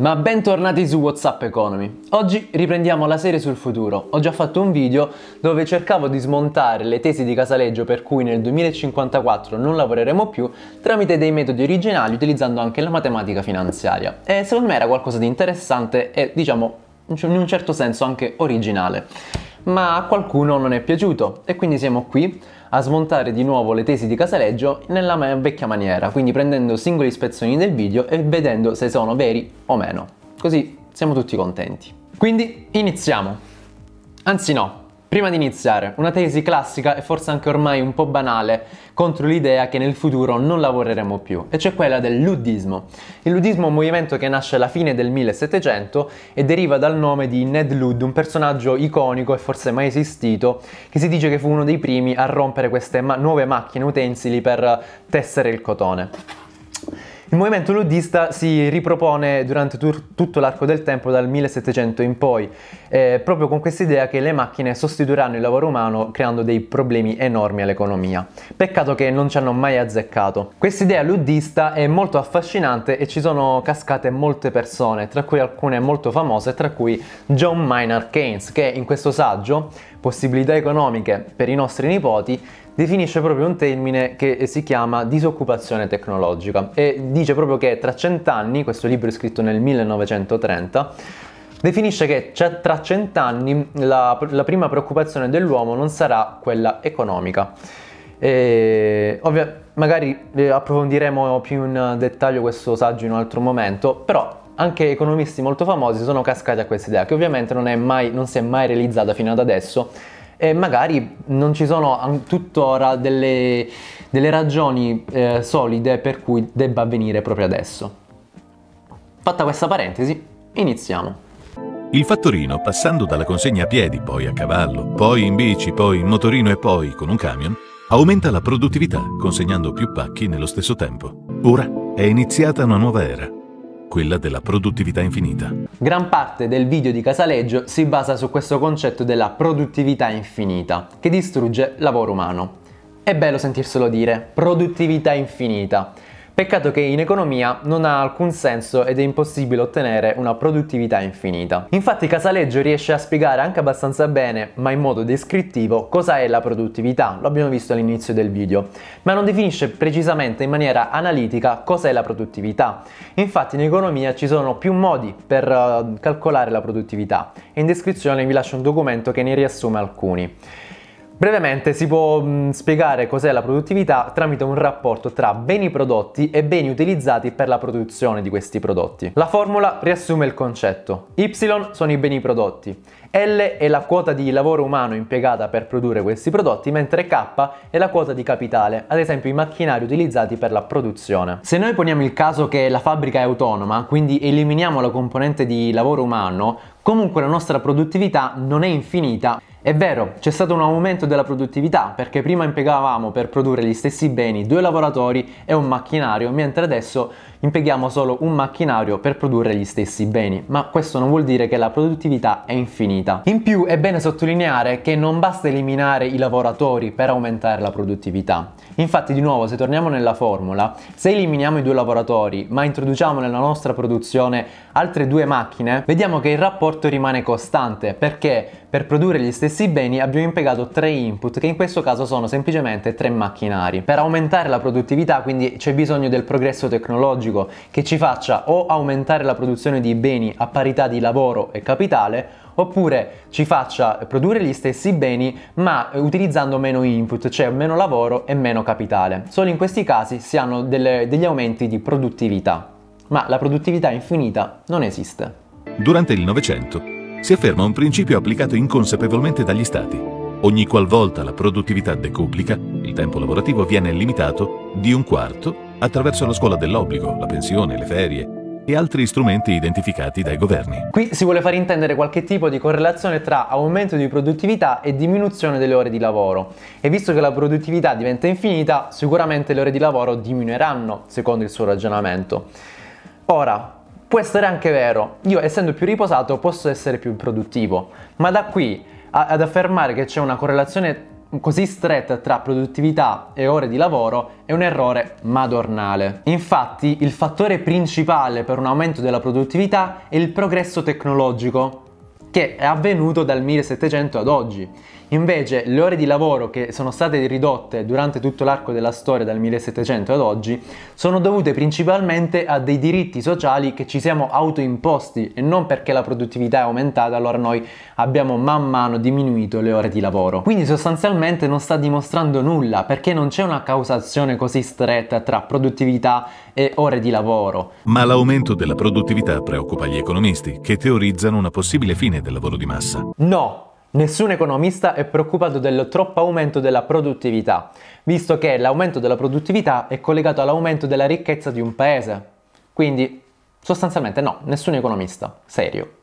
Ma bentornati su WhatsApp Economy. Oggi riprendiamo la serie sul futuro. Ho già fatto un video dove cercavo di smontare le tesi di Casaleggio per cui nel 2054 non lavoreremo più tramite dei metodi originali utilizzando anche la matematica finanziaria. E secondo me era qualcosa di interessante e diciamo in un certo senso anche originale. Ma a qualcuno non è piaciuto e quindi siamo qui a smontare di nuovo le tesi di Casaleggio nella vecchia maniera, quindi prendendo singoli spezzoni del video e vedendo se sono veri o meno. Così siamo tutti contenti. Quindi iniziamo! Anzi no, Prima di iniziare, una tesi classica e forse anche ormai un po' banale contro l'idea che nel futuro non lavoreremo più, e c'è cioè quella del luddismo. Il luddismo è un movimento che nasce alla fine del 1700 e deriva dal nome di Ned Ludd, un personaggio iconico e forse mai esistito, che si dice che fu uno dei primi a rompere queste ma- nuove macchine utensili per tessere il cotone. Il movimento ludista si ripropone durante tu- tutto l'arco del tempo dal 1700 in poi, eh, proprio con questa idea che le macchine sostituiranno il lavoro umano creando dei problemi enormi all'economia. Peccato che non ci hanno mai azzeccato. Questa idea ludista è molto affascinante e ci sono cascate molte persone, tra cui alcune molto famose, tra cui John Maynard Keynes, che in questo saggio Possibilità economiche per i nostri nipoti definisce proprio un termine che si chiama disoccupazione tecnologica e dice proprio che tra cent'anni, questo libro è scritto nel 1930, definisce che tra cent'anni la, la, prima preoccupazione dell'uomo non sarà quella economica. E, ovvia, magari eh, approfondiremo più in dettaglio questo saggio in un altro momento, però anche economisti molto famosi sono cascati a questa idea, che ovviamente non, mai, non si è mai realizzata fino ad adesso, e magari non ci sono tuttora delle, delle ragioni eh, solide per cui debba avvenire proprio adesso. Fatta questa parentesi, iniziamo. Il fattorino, passando dalla consegna a piedi, poi a cavallo, poi in bici, poi in motorino e poi con un camion, aumenta la produttività consegnando più pacchi nello stesso tempo. Ora è iniziata una nuova era quella della produttività infinita. Gran parte del video di Casaleggio si basa su questo concetto della produttività infinita, che distrugge lavoro umano. È bello sentirselo dire, produttività infinita. Peccato che in economia non ha alcun senso ed è impossibile ottenere una produttività infinita. Infatti Casaleggio riesce a spiegare anche abbastanza bene, ma in modo descrittivo, cosa è la produttività, lo abbiamo visto all'inizio del video, ma non definisce precisamente in maniera analitica cosa è la produttività. Infatti in economia ci sono più modi per uh, calcolare la produttività e in descrizione vi lascio un documento che ne riassume alcuni. Brevemente si può mh, spiegare cos'è la produttività tramite un rapporto tra beni prodotti e beni utilizzati per la produzione di questi prodotti. La formula riassume il concetto. Y sono i beni prodotti, L è la quota di lavoro umano impiegata per produrre questi prodotti, mentre K è la quota di capitale, ad esempio i macchinari utilizzati per la produzione. Se noi poniamo il caso che la fabbrica è autonoma, quindi eliminiamo la componente di lavoro umano, comunque la nostra produttività non è infinita è vero, c'è stato un aumento della produttività perché prima impiegavamo per produrre gli stessi beni due lavoratori e un macchinario, mentre adesso impieghiamo solo un macchinario per produrre gli stessi beni, ma questo non vuol dire che la produttività è infinita. In più è bene sottolineare che non basta eliminare i lavoratori per aumentare la produttività. Infatti di nuovo se torniamo nella formula, se eliminiamo i due lavoratori ma introduciamo nella nostra produzione altre due macchine, vediamo che il rapporto rimane costante perché per produrre gli stessi beni abbiamo impiegato tre input che in questo caso sono semplicemente tre macchinari. Per aumentare la produttività quindi c'è bisogno del progresso tecnologico che ci faccia o aumentare la produzione di beni a parità di lavoro e capitale oppure ci faccia produrre gli stessi beni ma utilizzando meno input, cioè meno lavoro e meno capitale. Solo in questi casi si hanno delle, degli aumenti di produttività, ma la produttività infinita non esiste. Durante il Novecento si afferma un principio applicato inconsapevolmente dagli Stati. Ogni qualvolta la produttività decuplica, il tempo lavorativo viene limitato di un quarto attraverso la scuola dell'obbligo, la pensione, le ferie, e altri strumenti identificati dai governi. Qui si vuole far intendere qualche tipo di correlazione tra aumento di produttività e diminuzione delle ore di lavoro e visto che la produttività diventa infinita sicuramente le ore di lavoro diminuiranno secondo il suo ragionamento. Ora, Può essere anche vero, io essendo più riposato posso essere più produttivo, ma da qui a, ad affermare che c'è una correlazione così stretta tra produttività e ore di lavoro è un errore madornale. Infatti il fattore principale per un aumento della produttività è il progresso tecnologico che è avvenuto dal 1700 ad oggi Invece le ore di lavoro che sono state ridotte durante tutto l'arco della storia dal 1700 ad oggi sono dovute principalmente a dei diritti sociali che ci siamo autoimposti e non perché la produttività è aumentata allora noi abbiamo man mano diminuito le ore di lavoro. Quindi sostanzialmente non sta dimostrando nulla perché non c'è una causazione così stretta tra produttività e ore di lavoro. Ma l'aumento della produttività preoccupa gli economisti che teorizzano una possibile fine del lavoro di massa. No, Nessun economista è preoccupato del troppo aumento della produttività, visto che l'aumento della produttività è collegato all'aumento della ricchezza di un paese. Quindi, sostanzialmente no, nessun economista, serio.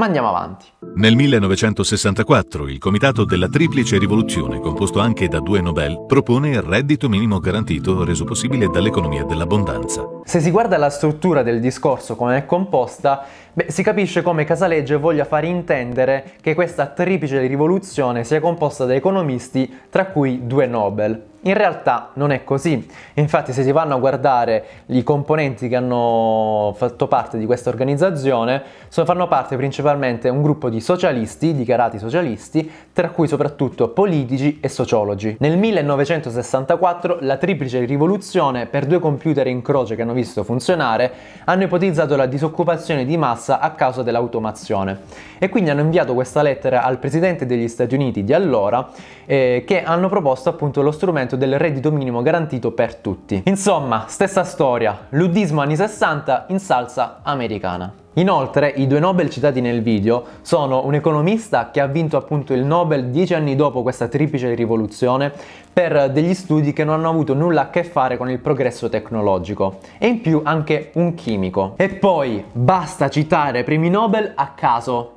Ma andiamo avanti. Nel 1964 il Comitato della Triplice Rivoluzione, composto anche da due Nobel, propone il reddito minimo garantito reso possibile dall'economia dell'abbondanza. Se si guarda la struttura del discorso come è composta, beh, si capisce come Casaleggio voglia far intendere che questa triplice rivoluzione sia composta da economisti, tra cui due Nobel. In realtà non è così, infatti se si vanno a guardare i componenti che hanno fatto parte di questa organizzazione, sono, fanno parte principalmente un gruppo di socialisti, dichiarati socialisti, tra cui soprattutto politici e sociologi. Nel 1964 la triplice rivoluzione per due computer in croce che hanno visto funzionare hanno ipotizzato la disoccupazione di massa a causa dell'automazione e quindi hanno inviato questa lettera al presidente degli Stati Uniti di allora eh, che hanno proposto appunto lo strumento l'inserimento del reddito minimo garantito per tutti. Insomma, stessa storia, luddismo anni 60 in salsa americana. Inoltre, i due Nobel citati nel video sono un economista che ha vinto appunto il Nobel dieci anni dopo questa triplice rivoluzione per degli studi che non hanno avuto nulla a che fare con il progresso tecnologico e in più anche un chimico. E poi basta citare premi Nobel a caso,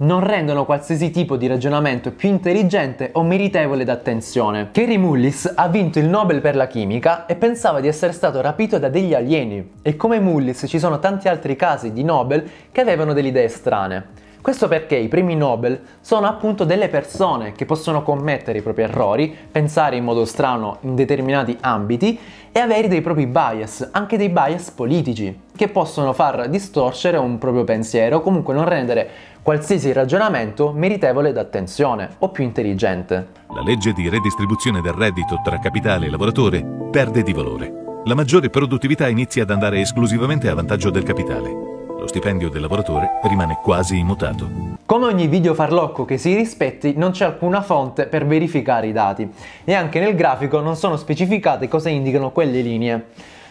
non rendono qualsiasi tipo di ragionamento più intelligente o meritevole d'attenzione. Kerry Mullis ha vinto il Nobel per la chimica e pensava di essere stato rapito da degli alieni e come Mullis ci sono tanti altri casi di Nobel che avevano delle idee strane. Questo perché i premi Nobel sono appunto delle persone che possono commettere i propri errori, pensare in modo strano in determinati ambiti e avere dei propri bias, anche dei bias politici, che possono far distorcere un proprio pensiero, comunque non rendere qualsiasi ragionamento meritevole d'attenzione o più intelligente. La legge di redistribuzione del reddito tra capitale e lavoratore perde di valore. La maggiore produttività inizia ad andare esclusivamente a vantaggio del capitale lo stipendio del lavoratore rimane quasi immutato. Come ogni video farlocco che si rispetti, non c'è alcuna fonte per verificare i dati e anche nel grafico non sono specificate cosa indicano quelle linee.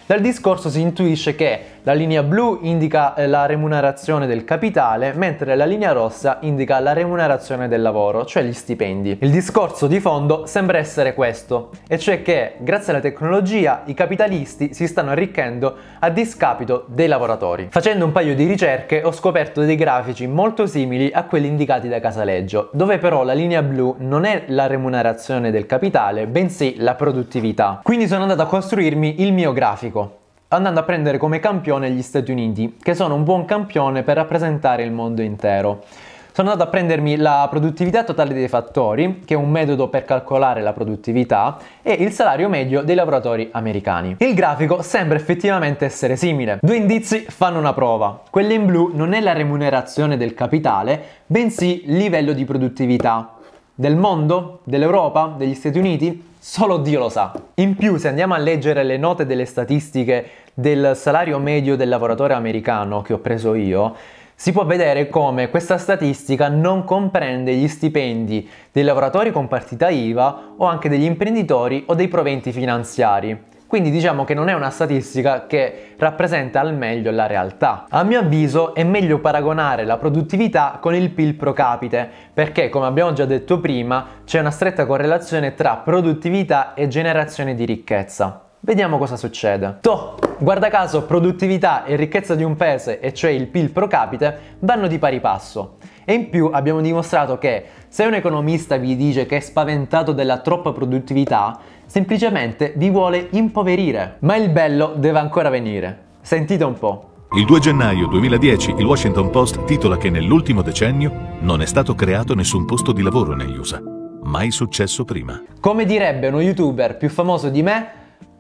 Dal discorso si intuisce che la linea blu indica eh, la remunerazione del capitale, mentre la linea rossa indica la remunerazione del lavoro, cioè gli stipendi. Il discorso di fondo sembra essere questo, e cioè che grazie alla tecnologia i capitalisti si stanno arricchendo a discapito dei lavoratori. Facendo un paio di ricerche ho scoperto dei grafici molto simili a quelli indicati da Casaleggio, dove però la linea blu non è la remunerazione del capitale, bensì la produttività. Quindi sono andato a costruirmi il mio grafico andando a prendere come campione gli Stati Uniti, che sono un buon campione per rappresentare il mondo intero. Sono andato a prendermi la produttività totale dei fattori, che è un metodo per calcolare la produttività, e il salario medio dei lavoratori americani. Il grafico sembra effettivamente essere simile. Due indizi fanno una prova. Quella in blu non è la remunerazione del capitale, bensì il livello di produttività, del mondo? Dell'Europa? Degli Stati Uniti? Solo Dio lo sa. In più, se andiamo a leggere le note delle statistiche del salario medio del lavoratore americano che ho preso io, si può vedere come questa statistica non comprende gli stipendi dei lavoratori con partita IVA o anche degli imprenditori o dei proventi finanziari. Quindi diciamo che non è una statistica che rappresenta al meglio la realtà. A mio avviso è meglio paragonare la produttività con il PIL pro capite, perché come abbiamo già detto prima c'è una stretta correlazione tra produttività e generazione di ricchezza. Vediamo cosa succede. Toh, guarda caso produttività e ricchezza di un paese, e cioè il PIL pro capite, vanno di pari passo. E in più abbiamo dimostrato che se un economista vi dice che è spaventato della troppa produttività, semplicemente vi vuole impoverire. Ma il bello deve ancora venire. Sentite un po'. Il 2 gennaio 2010 il Washington Post titola che nell'ultimo decennio non è stato creato nessun posto di lavoro negli USA. Mai successo prima. Come direbbe uno youtuber più famoso di me,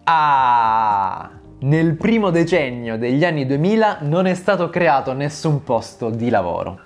ah, nel primo decennio degli anni 2000 non è stato creato nessun posto di lavoro.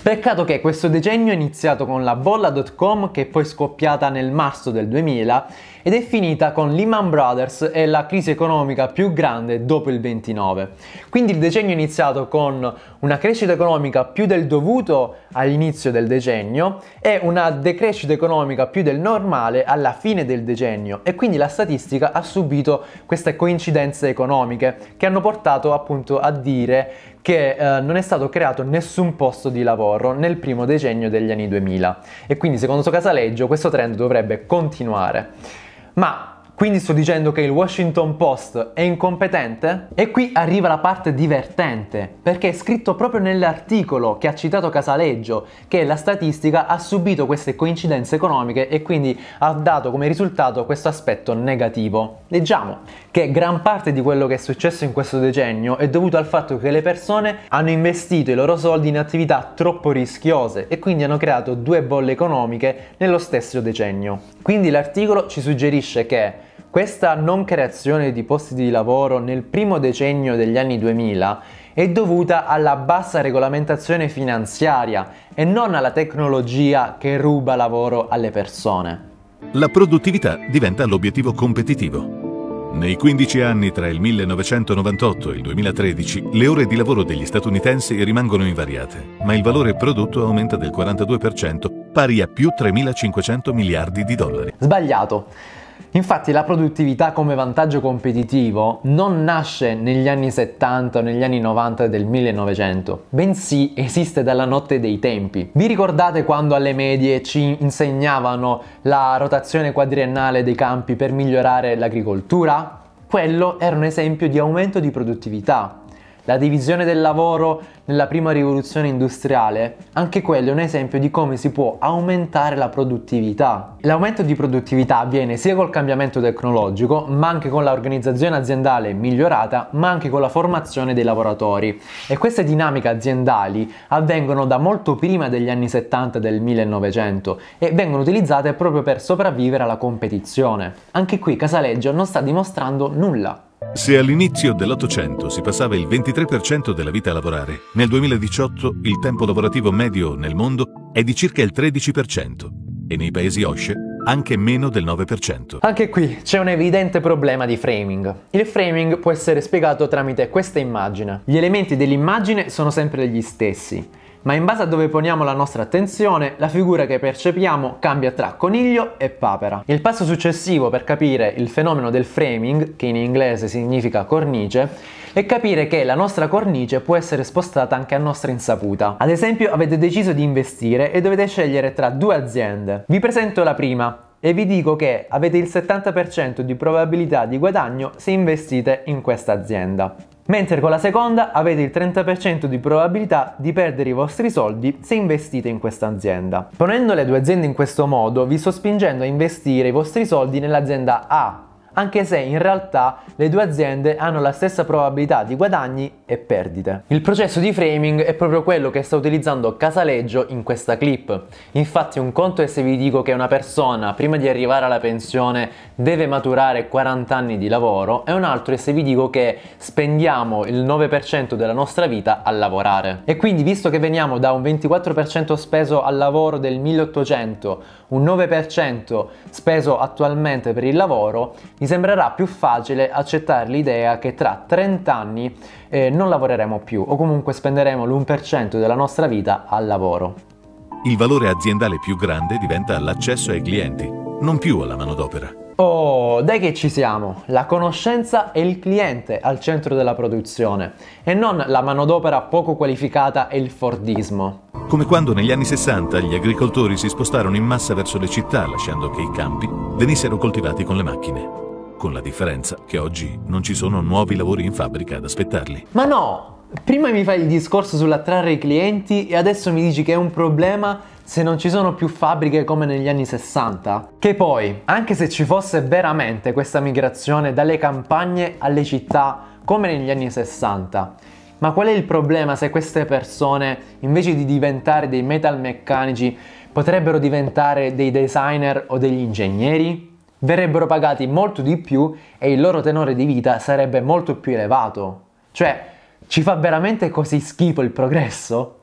Peccato che questo decennio è iniziato con la bolla.com che è poi scoppiata nel marzo del 2000 ed è finita con Lehman Brothers e la crisi economica più grande dopo il 29. Quindi il decennio è iniziato con una crescita economica più del dovuto all'inizio del decennio e una decrescita economica più del normale alla fine del decennio e quindi la statistica ha subito queste coincidenze economiche che hanno portato appunto a dire che eh, non è stato creato nessun posto di lavoro nel primo decennio degli anni 2000 e quindi secondo Casaleggio questo trend dovrebbe continuare. 骂 Quindi sto dicendo che il Washington Post è incompetente? E qui arriva la parte divertente, perché è scritto proprio nell'articolo che ha citato Casaleggio, che la statistica ha subito queste coincidenze economiche e quindi ha dato come risultato questo aspetto negativo. Leggiamo che gran parte di quello che è successo in questo decennio è dovuto al fatto che le persone hanno investito i loro soldi in attività troppo rischiose e quindi hanno creato due bolle economiche nello stesso decennio. Quindi l'articolo ci suggerisce che questa non creazione di posti di lavoro nel primo decennio degli anni 2000 è dovuta alla bassa regolamentazione finanziaria e non alla tecnologia che ruba lavoro alle persone. La produttività diventa l'obiettivo competitivo. Nei 15 anni tra il 1998 e il 2013 le ore di lavoro degli statunitensi rimangono invariate, ma il valore prodotto aumenta del 42%, pari a più 3.500 miliardi di dollari. Sbagliato. Infatti la produttività come vantaggio competitivo non nasce negli anni 70 o negli anni 90 del 1900, bensì esiste dalla notte dei tempi. Vi ricordate quando alle medie ci insegnavano la rotazione quadriennale dei campi per migliorare l'agricoltura? Quello era un esempio di aumento di produttività la divisione del lavoro nella prima rivoluzione industriale, anche quello è un esempio di come si può aumentare la produttività. L'aumento di produttività avviene sia col cambiamento tecnologico, ma anche con l'organizzazione aziendale migliorata, ma anche con la formazione dei lavoratori. E queste dinamiche aziendali avvengono da molto prima degli anni 70 del 1900 e vengono utilizzate proprio per sopravvivere alla competizione. Anche qui Casaleggio non sta dimostrando nulla. Se all'inizio dell'Ottocento si passava il 23% della vita a lavorare, nel 2018 il tempo lavorativo medio nel mondo è di circa il 13% e nei paesi OSCE anche meno del 9%. Anche qui c'è un evidente problema di framing. Il framing può essere spiegato tramite questa immagine. Gli elementi dell'immagine sono sempre gli stessi ma in base a dove poniamo la nostra attenzione, la figura che percepiamo cambia tra coniglio e papera. Il passo successivo per capire il fenomeno del framing, che in inglese significa cornice, è capire che la nostra cornice può essere spostata anche a nostra insaputa. Ad esempio avete deciso di investire e dovete scegliere tra due aziende. Vi presento la prima, e vi dico che avete il 70% di probabilità di guadagno se investite in questa azienda mentre con la seconda avete il 30% di probabilità di perdere i vostri soldi se investite in questa azienda. Ponendo le due aziende in questo modo vi sto spingendo a investire i vostri soldi nell'azienda A anche se in realtà le due aziende hanno la stessa probabilità di guadagni e perdite. Il processo di framing è proprio quello che sta utilizzando Casaleggio in questa clip. Infatti un conto è se vi dico che una persona prima di arrivare alla pensione deve maturare 40 anni di lavoro e un altro è se vi dico che spendiamo il 9% della nostra vita a lavorare. E quindi visto che veniamo da un 24% speso al lavoro del 1800, un 9% speso attualmente per il lavoro, vi sembrerà più facile accettare l'idea che tra 30 anni eh, non lavoreremo più o comunque spenderemo l'1% della nostra vita al lavoro. Il valore aziendale più grande diventa l'accesso ai clienti, non più alla manodopera. Oh, dai che ci siamo! La conoscenza e il cliente al centro della produzione e non la manodopera poco qualificata e il fordismo. Come quando negli anni 60 gli agricoltori si spostarono in massa verso le città lasciando che i campi venissero coltivati con le macchine con la differenza che oggi non ci sono nuovi lavori in fabbrica ad aspettarli. Ma no! Prima mi fai il discorso sull'attrarre i clienti e adesso mi dici che è un problema se non ci sono più fabbriche come negli anni 60? Che poi, anche se ci fosse veramente questa migrazione dalle campagne alle città come negli anni 60, ma qual è il problema se queste persone, invece di diventare dei metalmeccanici, potrebbero diventare dei designer o degli ingegneri? verrebbero pagati molto di più e il loro tenore di vita sarebbe molto più elevato. Cioè, ci fa veramente così schifo il progresso?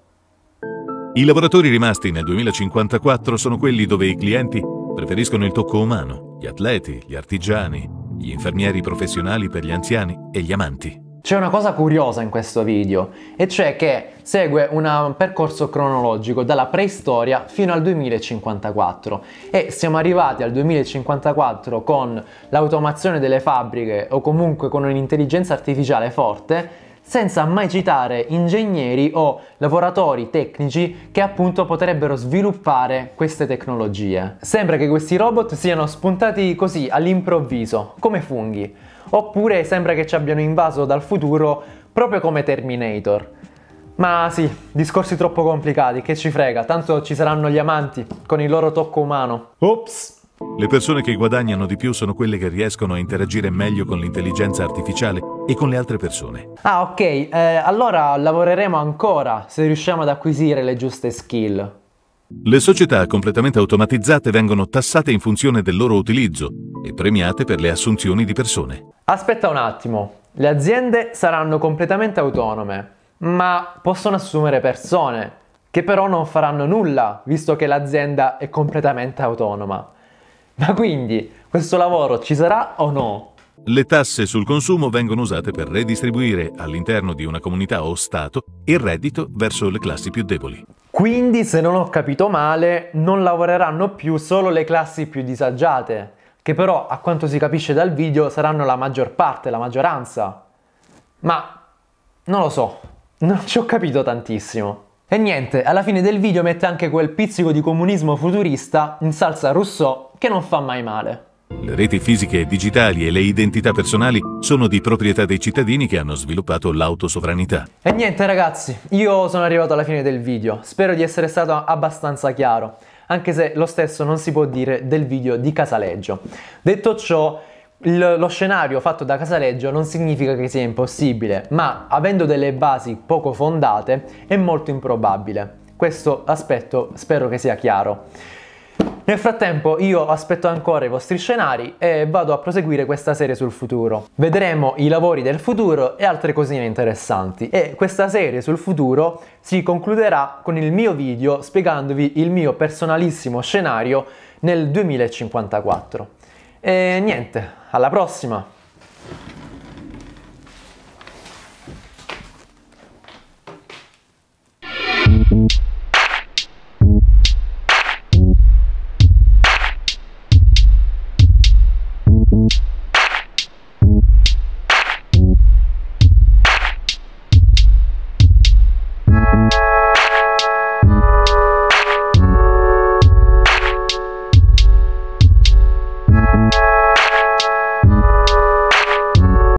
I lavoratori rimasti nel 2054 sono quelli dove i clienti preferiscono il tocco umano, gli atleti, gli artigiani, gli infermieri professionali per gli anziani e gli amanti. C'è una cosa curiosa in questo video, e cioè che segue un percorso cronologico dalla preistoria fino al 2054 e siamo arrivati al 2054 con l'automazione delle fabbriche o comunque con un'intelligenza artificiale forte senza mai citare ingegneri o lavoratori tecnici che appunto potrebbero sviluppare queste tecnologie. Sembra che questi robot siano spuntati così all'improvviso, come funghi oppure sembra che ci abbiano invaso dal futuro proprio come Terminator. Ma sì, discorsi troppo complicati, che ci frega, tanto ci saranno gli amanti con il loro tocco umano. Ops! Le persone che guadagnano di più sono quelle che riescono a interagire meglio con l'intelligenza artificiale e con le altre persone. Ah ok, eh, allora lavoreremo ancora se riusciamo ad acquisire le giuste skill. Le società completamente automatizzate vengono tassate in funzione del loro utilizzo e premiate per le assunzioni di persone. Aspetta un attimo, le aziende saranno completamente autonome, ma possono assumere persone, che però non faranno nulla, visto che l'azienda è completamente autonoma. Ma quindi, questo lavoro ci sarà o no? Le tasse sul consumo vengono usate per redistribuire all'interno di una comunità o Stato il reddito verso le classi più deboli. Quindi, se non ho capito male, non lavoreranno più solo le classi più disagiate, che però, a quanto si capisce dal video, saranno la maggior parte, la maggioranza. Ma non lo so, non ci ho capito tantissimo. E niente, alla fine del video mette anche quel pizzico di comunismo futurista in salsa Rousseau che non fa mai male. Le reti fisiche e digitali e le identità personali sono di proprietà dei cittadini che hanno sviluppato l'autosovranità. E niente ragazzi, io sono arrivato alla fine del video. Spero di essere stato abbastanza chiaro, anche se lo stesso non si può dire del video di Casaleggio. Detto ciò, lo scenario fatto da Casaleggio non significa che sia impossibile, ma avendo delle basi poco fondate è molto improbabile. Questo aspetto spero che sia chiaro. Nel frattempo io aspetto ancora i vostri scenari e vado a proseguire questa serie sul futuro. Vedremo i lavori del futuro e altre cosine interessanti e questa serie sul futuro si concluderà con il mio video spiegandovi il mio personalissimo scenario nel 2054. E niente, alla prossima!